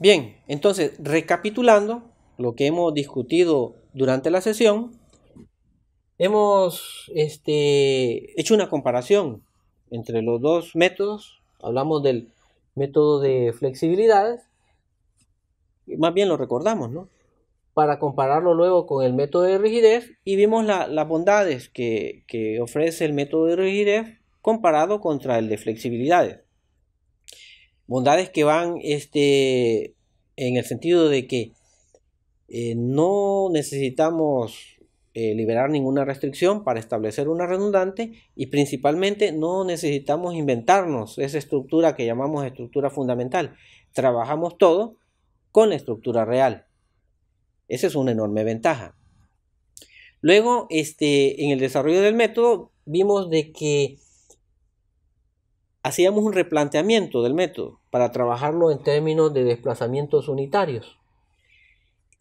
Bien, entonces, recapitulando lo que hemos discutido durante la sesión, hemos este, hecho una comparación entre los dos métodos. Hablamos del método de flexibilidades, más bien lo recordamos, ¿no? Para compararlo luego con el método de rigidez y vimos las bondades que, que ofrece el método de rigidez comparado contra el de flexibilidades. Bondades que van este, en el sentido de que eh, no necesitamos eh, liberar ninguna restricción para establecer una redundante y principalmente no necesitamos inventarnos esa estructura que llamamos estructura fundamental. Trabajamos todo con la estructura real. Esa es una enorme ventaja. Luego, este, en el desarrollo del método, vimos de que hacíamos un replanteamiento del método para trabajarlo en términos de desplazamientos unitarios.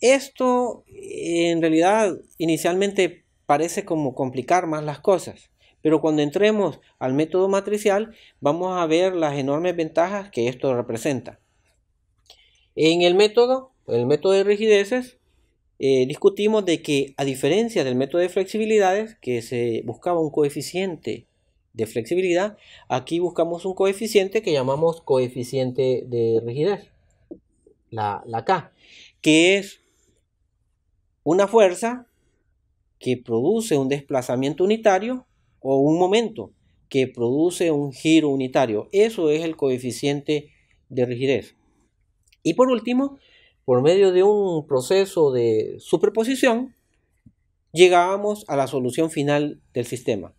Esto eh, en realidad inicialmente parece como complicar más las cosas, pero cuando entremos al método matricial vamos a ver las enormes ventajas que esto representa. En el método, el método de rigideces, eh, discutimos de que a diferencia del método de flexibilidades, que se buscaba un coeficiente de flexibilidad, aquí buscamos un coeficiente que llamamos coeficiente de rigidez, la, la K, que es una fuerza que produce un desplazamiento unitario o un momento que produce un giro unitario. Eso es el coeficiente de rigidez. Y por último, por medio de un proceso de superposición, llegábamos a la solución final del sistema.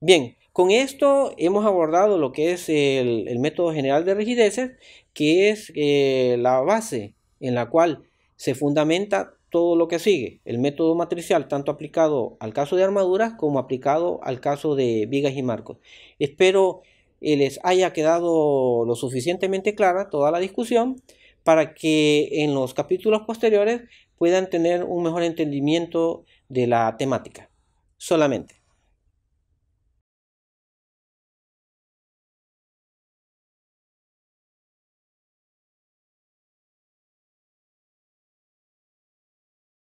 Bien, con esto hemos abordado lo que es el, método general de rigideces, que es eh, la base en la cual se fundamenta todo lo que sigue, el método matricial, tanto aplicado al caso de armaduras como aplicado al caso de vigas y marcos. Espero eh, les haya quedado lo suficientemente clara toda la discusión para que en los capítulos posteriores puedan tener un mejor entendimiento de la temática. Solamente.